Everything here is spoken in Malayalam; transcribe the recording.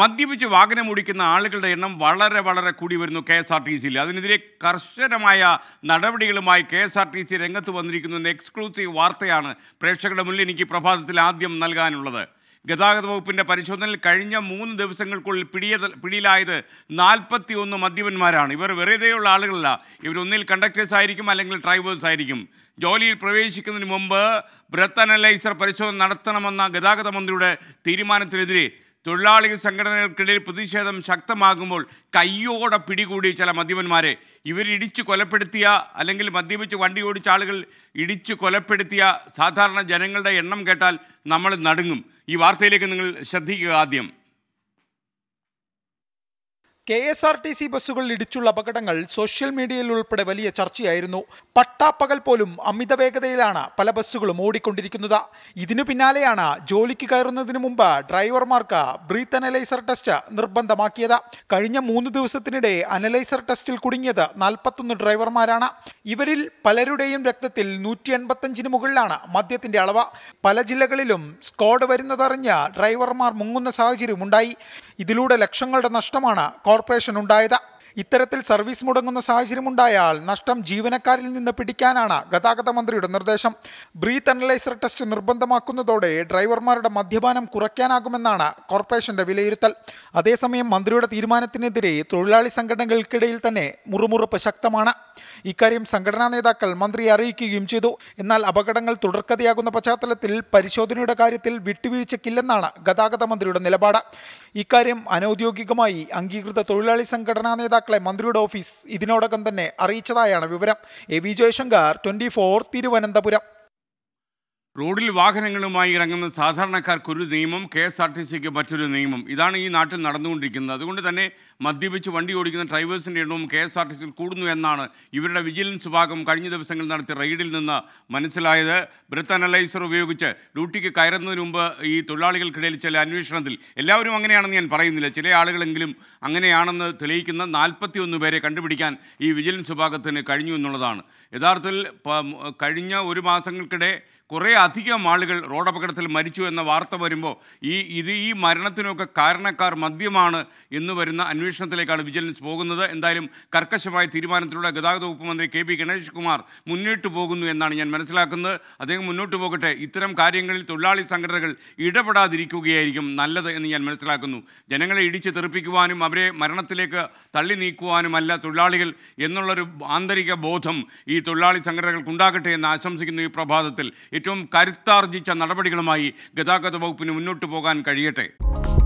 മദ്യപിച്ച് വാഹനം ഓടിക്കുന്ന ആളുകളുടെ എണ്ണം വളരെ വളരെ കൂടി വരുന്നു കെ എസ് ആർ ടി സിയിൽ അതിനെതിരെ കർശനമായ നടപടികളുമായി K S R T C രംഗത്ത് വന്നിരിക്കുന്നു എന്ന എക്സ്ക്ലൂസീവ് വാർത്തയാണ് പ്രേക്ഷകരുടെ മുന്നിൽ എനിക്ക് പ്രഭാതത്തിൽ ആദ്യം നൽകാനുള്ളത് ഗതാഗത വകുപ്പിൻ്റെ പരിശോധനയിൽ കഴിഞ്ഞ മൂന്ന് ദിവസങ്ങൾക്കുള്ളിൽ പിടിയ പിടിയിലായത് നാൽപ്പത്തി ഒന്ന് മദ്യപന്മാരാണ് ഇവർ വെറുതെയുള്ള ആളുകളല്ല ഇവരൊന്നിൽ കണ്ടക്ടേഴ്സ് ആയിരിക്കും അല്ലെങ്കിൽ ഡ്രൈവേഴ്സ് ആയിരിക്കും ജോലിയിൽ പ്രവേശിക്കുന്നതിന് മുമ്പ് ബ്രത്ത് അനലൈസർ പരിശോധന നടത്തണമെന്ന ഗതാഗത മന്ത്രിയുടെ തീരുമാനത്തിനെതിരെ തൊഴിലാളി സംഘടനകൾക്കിടയിൽ പ്രതിഷേധം ശക്തമാകുമ്പോൾ കയ്യോടെ പിടികൂടി ചില മദ്യപന്മാരെ ഇവരിടിച്ച് കൊലപ്പെടുത്തിയ അല്ലെങ്കിൽ മദ്യപിച്ച് വണ്ടി ഓടിച്ച ആളുകൾ ഇടിച്ച് കൊലപ്പെടുത്തിയ സാധാരണ ജനങ്ങളുടെ എണ്ണം കേട്ടാൽ നമ്മൾ നടുങ്ങും ഈ വാർത്തയിലേക്ക് നിങ്ങൾ ശ്രദ്ധിക്കുക ആദ്യം K S R T C ബസ്സുകൾ ഇടിച്ചുള്ള അപകടങ്ങൾ സോഷ്യൽ മീഡിയയിൽ ഉൾപ്പെടെ വലിയ ചർച്ചയായിരുന്നു പട്ടാപ്പകൽ പോലും അമിത വേഗതയിലാണ് പല ബസ്സുകളും ഓടിക്കൊണ്ടിരിക്കുന്നത് ഇതിനു പിന്നാലെയാണ് ജോലിക്ക് കയറുന്നതിന് മുമ്പ് ഡ്രൈവർമാർക്ക് ബ്രീത്ത് അനലൈസർ ടെസ്റ്റ് നിർബന്ധമാക്കിയത് കഴിഞ്ഞ മൂന്ന് ദിവസത്തിനിടെ അനലൈസർ ടെസ്റ്റിൽ കുടുങ്ങിയത് നാൽപ്പത്തൊന്ന് ഡ്രൈവർമാരാണ് ഇവരിൽ പലരുടെയും രക്തത്തിൽ നൂറ്റി എൺപത്തഞ്ചിന് മുകളിലാണ് മദ്യത്തിന്റെ അളവ് പല ജില്ലകളിലും സ്ക്വാഡ് വരുന്നതറിഞ്ഞ് ഡ്രൈവർമാർ മുങ്ങുന്ന സാഹചര്യമുണ്ടായി ഇതിലൂടെ ലക്ഷങ്ങളുടെ നഷ്ടമാണ് കോർപ്പറേഷൻ ഉണ്ടായത് ഇത്തരത്തിൽ സർവീസ് മുടങ്ങുന്ന സാഹചര്യമുണ്ടായാൽ നഷ്ടം ജീവനക്കാരിൽ നിന്ന് പിടിക്കാനാണ് ഗതാഗത മന്ത്രിയുടെ നിർദ്ദേശം ബ്രീത്ത് അനലൈസർ ടെസ്റ്റ് നിർബന്ധമാക്കുന്നതോടെ ഡ്രൈവർമാരുടെ മദ്യപാനം കുറയ്ക്കാനാകുമെന്നാണ് കോർപ്പറേഷന്റെ വിലയിരുത്തൽ അതേസമയം മന്ത്രിയുടെ തീരുമാനത്തിനെതിരെ തൊഴിലാളി സംഘടനകൾക്കിടയിൽ തന്നെ മുറുമുറുപ്പ് ശക്തമാണ് ഇക്കാര്യം സംഘടനാ നേതാക്കൾ മന്ത്രിയെ അറിയിക്കുകയും ചെയ്തു എന്നാൽ അപകടങ്ങൾ തുടർക്കഥയാകുന്ന പശ്ചാത്തലത്തിൽ പരിശോധനയുടെ കാര്യത്തിൽ വിട്ടുവീഴ്ചയ്ക്കില്ലെന്നാണ് ഗതാഗത മന്ത്രിയുടെ നിലപാട് ഇക്കാര്യം അനൌദ്യോഗികമായി അംഗീകൃത തൊഴിലാളി സംഘടനാ നേതാക്കളെ മന്ത്രിയുടെ ഓഫീസ് ഇതിനോടകം തന്നെ അറിയിച്ചതായാണ് വിവരം A V Jayashankar twenty Thiruvananthapuram റോഡിൽ വാഹനങ്ങളുമായി ഇറങ്ങുന്ന സാധാരണക്കാർക്കൊരു നിയമം കെ എസ് ആർ ടി സിക്ക് മറ്റൊരു നിയമം ഇതാണ് ഈ നാട്ടിൽ നടന്നുകൊണ്ടിരിക്കുന്നത് അതുകൊണ്ട് തന്നെ മദ്യപിച്ച് വണ്ടി ഓടിക്കുന്ന ഡ്രൈവേഴ്സിൻ്റെ എണ്ണവും കെ എസ് ആർ ടി സിയിൽ കൂടുന്നു എന്നാണ് ഇവരുടെ വിജിലൻസ് വിഭാഗം കഴിഞ്ഞ ദിവസങ്ങളിൽ നടത്തിയ റെയ്ഡിൽ നിന്ന് മനസ്സിലായത് ബ്രത്ത് അനലൈസർ ഉപയോഗിച്ച് ഡ്യൂട്ടിക്ക് കയറുന്നതിന് മുമ്പ് ഈ തൊഴിലാളികൾക്കിടയിൽ ചില അന്വേഷണത്തിൽ എല്ലാവരും അങ്ങനെയാണെന്ന് ഞാൻ പറയുന്നില്ല ചില ആളുകളെങ്കിലും അങ്ങനെയാണെന്ന് തെളിയിക്കുന്ന നാൽപ്പത്തിയൊന്ന് പേരെ കണ്ടുപിടിക്കാൻ ഈ വിജിലൻസ് വിഭാഗത്തിന് കഴിഞ്ഞു എന്നുള്ളതാണ് യഥാർത്ഥത്തിൽ കഴിഞ്ഞ ഒരു മാസങ്ങൾക്കിടെ കുറേ അധികം ആളുകൾ റോഡപകടത്തിൽ മരിച്ചു എന്ന വാർത്ത വരുമ്പോൾ ഈ ഇത് ഈ മരണത്തിനൊക്കെ കാരണക്കാർ മദ്യമാണ് എന്ന് വരുന്ന അന്വേഷണത്തിലേക്കാണ് വിജിലൻസ് പോകുന്നത് എന്തായാലും കർക്കശമായ തീരുമാനത്തിലൂടെ ഗതാഗത വകുപ്പ് മന്ത്രി കെ പി ഗണേഷ് കുമാർ മുന്നോട്ട് പോകുന്നു എന്നാണ് ഞാൻ മനസ്സിലാക്കുന്നത് അദ്ദേഹം മുന്നോട്ട് പോകട്ടെ ഇത്തരം കാര്യങ്ങളിൽ തൊഴിലാളി സംഘടനകൾ ഇടപെടാതിരിക്കുകയായിരിക്കും നല്ലത് എന്ന് ഞാൻ മനസ്സിലാക്കുന്നു ജനങ്ങളെ ഇടിച്ച് തെറിപ്പിക്കുവാനും അവരെ മരണത്തിലേക്ക് തള്ളി നീക്കുവാനുമല്ല തൊഴിലാളികൾ എന്നുള്ളൊരു ആന്തരിക ബോധം ഈ തൊഴിലാളി സംഘടനകൾക്കുണ്ടാകട്ടെ എന്ന് ആശംസിക്കുന്നു ഈ പ്രഭാതത്തിൽ ഏറ്റവും കരുത്താർജിച്ച നടപടികളുമായി ഗതാഗത വകുപ്പിന് മുന്നോട്ടു പോകാൻ കഴിയട്ടെ